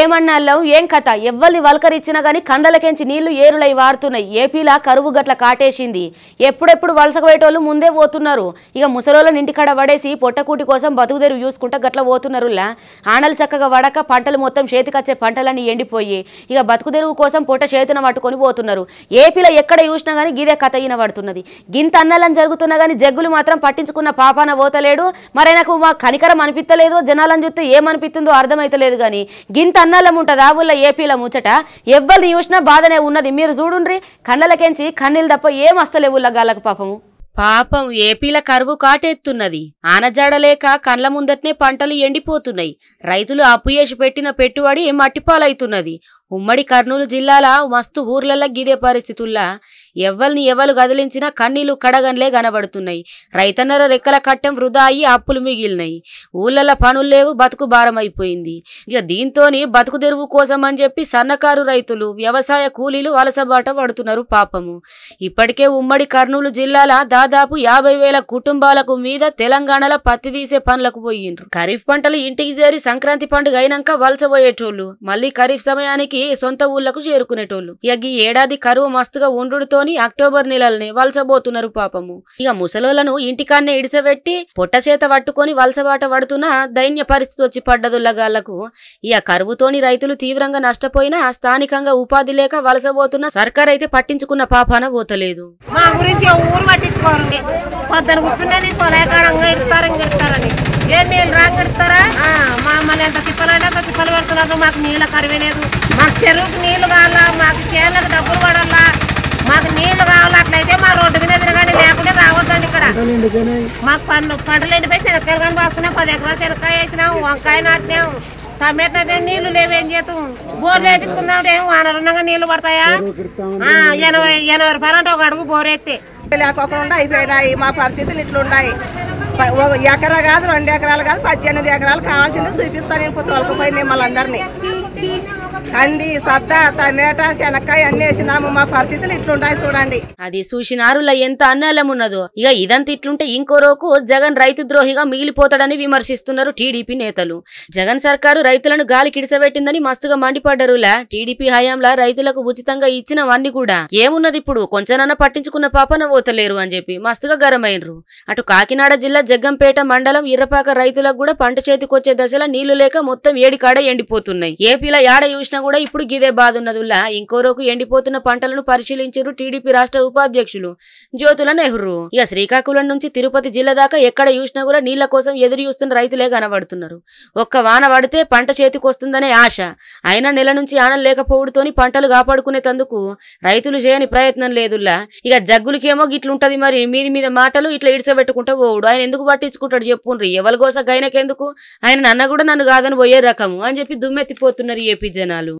ఏమన్నా ఏం కథ ఎవ్వరిని వలకరిచ్చినా గానీ కండలకెంచి నీళ్లు ఏరులై వారుతున్నాయి ఏపీలా కరువు గట్ల కాటేసింది ఎప్పుడెప్పుడు వలసకు పోయేటోళ్ళు ముందే పోతున్నారు ఇక ముసలోళ్ళని ఇంటికాడ పడేసి పొట్టకూటి కోసం బతుకుదేరు చూసుకుంటా గట్ల పోతున్నారులా ఆనలు చక్కగా వడక పంటలు మొత్తం చేతికొచ్చే పంటలన్నీ ఎండిపోయి ఇక బతుకుదెరువు కోసం పొట్ట చేతున పట్టుకొని పోతున్నారు ఏపీలో ఎక్కడ చూసినా గానీ గిదే కథ ఈయన పడుతున్నది గింత అన్నలని జరుగుతున్నా గానీ జగ్గులు మాత్రం పట్టించుకున్న పాపాన పోతలేడు నాకు మా కనికరం అనిపిస్తలేదు జనాలను చూస్తే ఏమనిపిస్తుందో అర్థమైతలేదు కానీ గింత ఇంత అన్నాలం ఉంటుందా ఊళ్ళో ఏపీలో ముచ్చట ఎవ్వరిని చూసినా బాధనే ఉన్నది మీరు చూడుండ్రి కన్నలకెంచి కన్నీలు తప్ప ఏం వస్తలేవు గళ్ళకు పాపము పాపం ఏపీల కరువు కాటెత్తున్నది ఆనజాడలేక కండ్ల ముందట్నే పంటలు ఎండిపోతున్నాయి రైతులు అప్పు వేసి పెట్టిన పెట్టుబడి మట్టిపాలైతున్నది ఉమ్మడి కర్నూలు జిల్లాల మస్తు ఊర్లలో గీదే పరిస్థితుల్లా ఎవ్వల్ని ఎవరు కదిలించినా కన్నీళ్లు కడగన్లే కనబడుతున్నాయి రైతన్నర రెక్కల కట్టెం వృధా అయ్యి అప్పులు మిగిలినాయి ఊళ్ళల్లో పనులు లేవు బతుకు భారమైపోయింది ఇక దీంతోని బతుకు తెరువు కోసం అని చెప్పి సన్నకారు రైతులు వ్యవసాయ కూలీలు వలసబాట పడుతున్నారు పాపము ఇప్పటికే ఉమ్మడి కర్నూలు జిల్లాల దాదాపు యాభై వేల కుటుంబాలకు మీద తెలంగాణలో పత్తి తీసే పనులకు పోయిండ్రు ఖరీఫ్ పంటలు ఇంటికి చేరి సంక్రాంతి పండుగ అయినాక వలసపోయేటోళ్ళు మళ్ళీ ఖరీఫ్ సమయానికి సొంత ఊళ్ళకు చేరుకునేటోళ్ళు ఇక ఈ ఏడాది కరువు మస్తుగా ఉండుడుతో నెలలోని అక్టోబర్ నెలల్ని వలసబోతున్నారు పాపము ఇక ముసలోలను ఇంటికాన్నే పొట్ట పొట్టచేత పట్టుకొని వలసబాట పడుతున్న దైన్య పరిస్థితి వచ్చి పడ్డదుల్లగాళ్లకు ఇక కరువుతోని రైతులు తీవ్రంగా నష్టపోయినా స్థానికంగా ఉపాధి లేక వలసబోతున్న సర్కార్ అయితే పట్టించుకున్న పాపాన పోతలేదు మా నీళ్ళు అంత తిప్పలు పెడుతున్నారు మాకు నీళ్ళ కరువే లేదు మాకు చెరువుకి నీళ్లు కావాలా మాకు చేనులకు డబ్బులు పడాలా మాకు నీళ్లు కావాలి అట్లయితే మా రోడ్డు మీద ఎదురుగానే లేకుండా రావద్దండి ఇక్కడ మాకు పండ్లు పంటలు ఎండిపోయి చిరకాయలు కానీ వాసుకున్నాం పది ఎకరాలు చిరకాయ వేసినాం వంకాయ నాటినాం టమాటా నీళ్లు ఏం చేతం బోర్లు వేపించుకుందాం ఏం వానరున్నగా నీళ్లు పడతాయా ఎనభై ఎనభై రూపాయలు అంటే ఒక అడుగు బోర్ ఎత్తే లేకోకుండా అయిపోయినాయి మా పరిస్థితులు ఇట్లున్నాయి ఎకరా కాదు రెండు ఎకరాలు కాదు పద్దెనిమిది ఎకరాలు కావాల్సింది చూపిస్తాను నేను తొలకపోయి మిమ్మల్ని అందరినీ కంది సద్ద టమాటా శనక్కాయ అన్ని వేసినాము మా పరిస్థితులు ఇట్లుంటాయి చూడండి అది చూసినారుల ఎంత అన్నాలమున్నదో ఇక ఇదంతా ఇట్లుంటే ఇంకో రోజు జగన్ రైతు ద్రోహిగా మిగిలిపోతాడని విమర్శిస్తున్నారు టీడీపీ నేతలు జగన్ సర్కారు రైతులను గాలి కిడిసబెట్టిందని మస్తుగా మండిపడ్డరులా టీడీపీ హయాంలా రైతులకు ఉచితంగా ఇచ్చినవన్నీ కూడా ఏమున్నది ఇప్పుడు కొంచెనన్నా పట్టించుకున్న పాపన పోతలేరు అని చెప్పి మస్తుగా గరమైనరు అటు కాకినాడ జిల్లా జగ్గంపేట మండలం ఇర్రపాక రైతులకు కూడా పంట చేతికొచ్చే దశలో నీళ్లు లేక మొత్తం ఏడికాడ ఎండిపోతున్నాయి ఏపీలో యాడ చూసినా కూడా ఇప్పుడు గిదే బాధ ఉన్నదిలా ఇంకోరోకు ఎండిపోతున్న పంటలను పరిశీలించారు టీడీపీ రాష్ట్ర ఉపాధ్యక్షులు జ్యోతుల నెహ్రూ ఇక శ్రీకాకుళం నుంచి తిరుపతి జిల్లా దాకా ఎక్కడ చూసినా కూడా నీళ్ల కోసం ఎదురు చూస్తున్న రైతులే కనబడుతున్నారు ఒక్క వాన పడితే పంట చేతికొస్తుందనే ఆశ అయినా నెల నుంచి ఆనం లేకపోవడంతోని పంటలు కాపాడుకునే తందుకు రైతులు చేయని ప్రయత్నం లేదుల్లా ఇక జగ్గులకేమో గిట్లుంటది మరి మీది మీద మాటలు ఇట్లా ఇడిచబెట్టుకుంటా పోవుడు ఆయన ఎందుకు పట్టించుకుంటాడు చెప్పుండ్రి కోసం గైనకెందుకు ఆయన నన్న కూడా నన్ను కాదని పోయే రకము అని చెప్పి దుమ్మెత్తిపోతున్నారు ఏపీ జనం విత్తనాలు?